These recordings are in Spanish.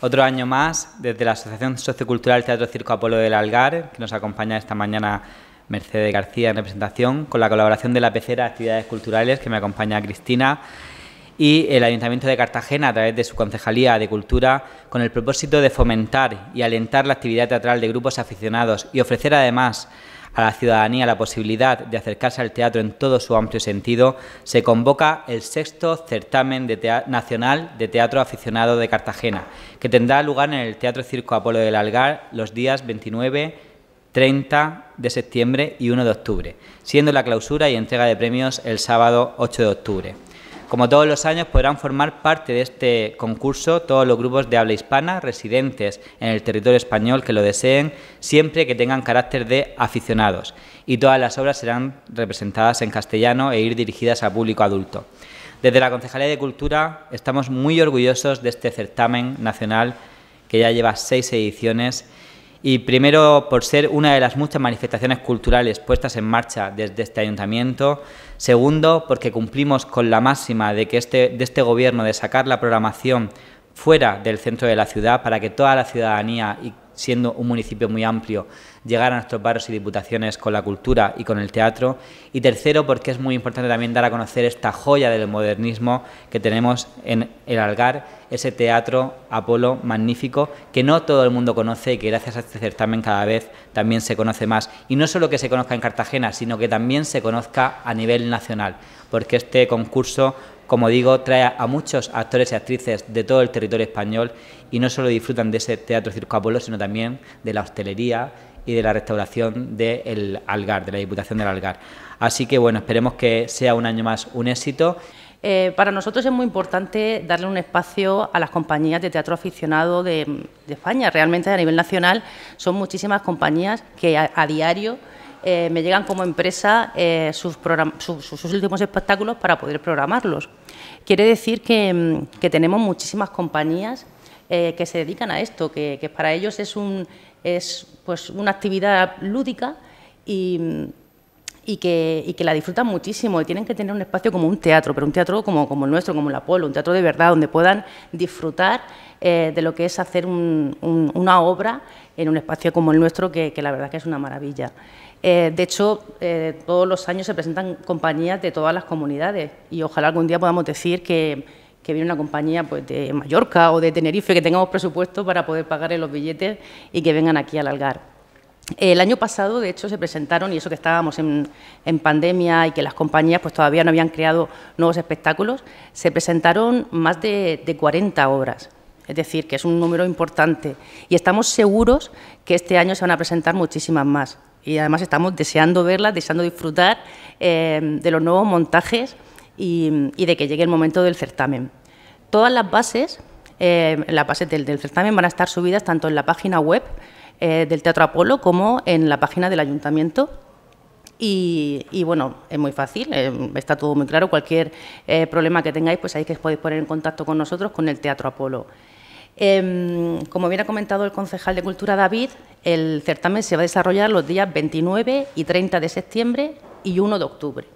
Otro año más, desde la Asociación Sociocultural Teatro Circo Apolo del Algar, que nos acompaña esta mañana Mercedes García en representación, con la colaboración de la Pecera Actividades Culturales, que me acompaña Cristina, y el Ayuntamiento de Cartagena, a través de su Concejalía de Cultura, con el propósito de fomentar y alentar la actividad teatral de grupos aficionados y ofrecer además a la ciudadanía la posibilidad de acercarse al teatro en todo su amplio sentido, se convoca el sexto certamen de nacional de teatro aficionado de Cartagena, que tendrá lugar en el Teatro Circo Apolo del Algar los días 29, 30 de septiembre y 1 de octubre, siendo la clausura y entrega de premios el sábado 8 de octubre. Como todos los años podrán formar parte de este concurso todos los grupos de habla hispana residentes en el territorio español que lo deseen, siempre que tengan carácter de aficionados. Y todas las obras serán representadas en castellano e ir dirigidas al público adulto. Desde la Concejalía de Cultura estamos muy orgullosos de este certamen nacional que ya lleva seis ediciones y primero, por ser una de las muchas manifestaciones culturales puestas en marcha desde este ayuntamiento. Segundo, porque cumplimos con la máxima de que este, de este gobierno de sacar la programación fuera del centro de la ciudad para que toda la ciudadanía y siendo un municipio muy amplio, llegar a nuestros barrios y diputaciones con la cultura y con el teatro. Y tercero, porque es muy importante también dar a conocer esta joya del modernismo que tenemos en el Algar, ese teatro Apolo magnífico que no todo el mundo conoce y que gracias a este certamen cada vez también se conoce más. Y no solo que se conozca en Cartagena, sino que también se conozca a nivel nacional, porque este concurso como digo, trae a muchos actores y actrices de todo el territorio español y no solo disfrutan de ese teatro Circo Apolo, sino también de la hostelería y de la restauración del Algar, de la Diputación del Algar. Así que bueno, esperemos que sea un año más un éxito. Eh, para nosotros es muy importante darle un espacio a las compañías de teatro aficionado de, España. Realmente a nivel nacional son muchísimas compañías que a diario eh, me llegan como empresa eh, sus, sus, últimos espectáculos para poder programarlos. Quiere decir que, mm, tenemos muchísimas compañías eh, que se dedican a esto, que, para ellos es, un, es pues, una actividad lúdica mm, y, que, la disfrutan muchísimo y tienen que tener un espacio como un teatro, pero un teatro como, como el nuestro, como el Apolo, un teatro de verdad, donde puedan disfrutar de lo que es hacer una obra en un espacio como el nuestro, que, que la verdad que es una maravilla. Eh, de hecho, eh, todos los años se presentan compañías de todas las comunidades y ojalá algún día podamos decir que, viene una compañía pues, de Mallorca o de Tenerife, que tengamos presupuesto para poder pagar los billetes y que vengan aquí al Algar. El año pasado, de hecho, se presentaron, y eso que estábamos en, pandemia y que las compañías pues, todavía no habían creado nuevos espectáculos, se presentaron más de, de 40 obras. Es decir, que es un número importante. Y estamos seguros que este año se van a presentar muchísimas más y además estamos deseando verlas, deseando disfrutar eh, de los nuevos montajes y, de que llegue el momento del certamen. Todas las bases, eh, del, certamen van a estar subidas tanto en la página web eh, del Teatro Apolo como en la página del Ayuntamiento y, bueno, es muy fácil, está todo muy claro. Cualquier problema que tengáis, pues ahí que os podéis poner en contacto con nosotros, con el Teatro Apolo. Em, como bien ha comentado el concejal de Cultura David, el certamen se va a desarrollar los días 29 y 30 de septiembre y 1 de octubre.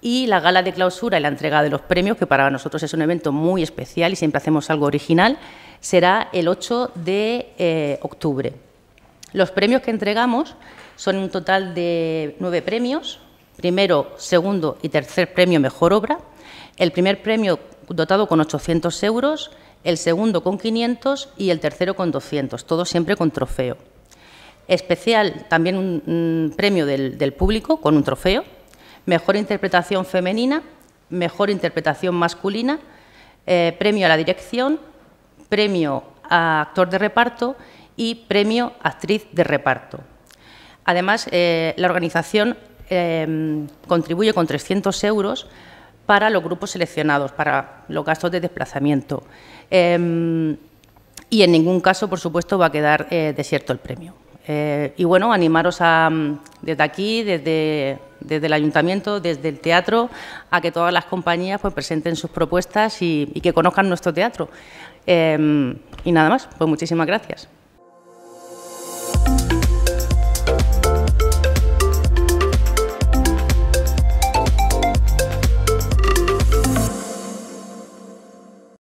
Y la gala de clausura y la entrega de los premios, que para nosotros es un evento muy especial y siempre hacemos algo original, será el 8 de eh, octubre. Los premios que entregamos son un total de nueve premios, primero, segundo y tercer premio mejor obra. El primer premio dotado con 800 euros, el segundo con 500 y el tercero con 200, todo siempre con trofeo. Especial también un, premio del, público con un trofeo, mejor interpretación femenina, mejor interpretación masculina, eh, premio a la dirección, premio a actor de reparto y premio actriz de reparto. Además, eh, la organización eh, contribuye con 300 euros para los grupos seleccionados, para los gastos de desplazamiento. Em, y en ningún caso, por supuesto, va a quedar eh, desierto el premio. Eh, y bueno, animaros mm, desde aquí, desde, desde, el ayuntamiento, desde el teatro, a que todas las compañías pues, presenten sus propuestas y que conozcan nuestro teatro. Em, y nada más, pues muchísimas gracias.